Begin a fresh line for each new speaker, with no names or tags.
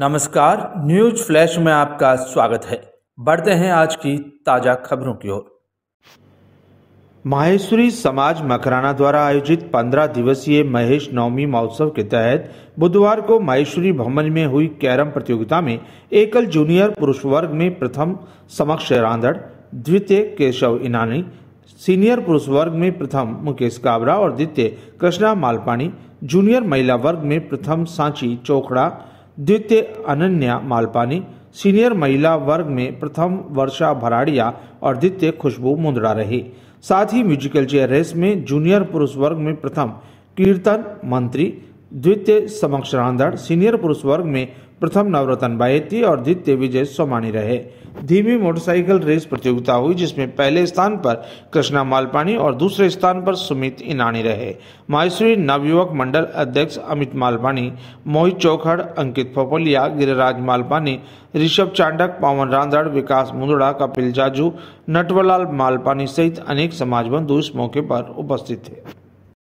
नमस्कार
news flash में आपका स्वागत है बढ़ते हैं आज की ताजा
खबरों की ओर माहेश्वरी समाज मकराना द्वारा आयोजित 15 दिवसीय महेश नवमी महोत्सव के तहत बुधवार को माहेश्वरी भवन में हुई कैरम प्रतियोगिता में एकल जूनियर पुरुष वर्ग में प्रथम समक्ष रांदड़ द्वितीय केशव इनानी सीनियर पुरुष वर्ग में प्रथम मुकेश काबरा और द्वितीय कृष्णा मालपानी जूनियर महिला वर्ग में प्रथम सांची चोखड़ा द्वितीय अनन्या मालपानी सीनियर महिला वर्ग में प्रथम वर्षा भराड़िया और द्वितीय खुशबू मुंदड़ा रही साथ ही म्यूजिकल चेयर रेस में जूनियर पुरुष वर्ग में प्रथम कीर्तन मंत्री द्वितीय समक्ष सीनियर पुरुष वर्ग में प्रथम नवरत्न बाहेती और द्वितीय विजय सोमानी रहे धीमी मोटरसाइकिल रेस प्रतियोगिता हुई जिसमें पहले स्थान पर कृष्णा मालपानी और दूसरे स्थान पर सुमित इनानी रहे माहेश्वरी नवयुवक मंडल अध्यक्ष अमित मालपानी मोहित चौखड़ अंकित पोपलिया गिरिराज मालपानी ऋषभ चांडक पवन रांधड़ विकास मुंदड़ा कपिल जाजू नटवलाल मालपानी सहित अनेक समाज बंधु इस मौके पर उपस्थित थे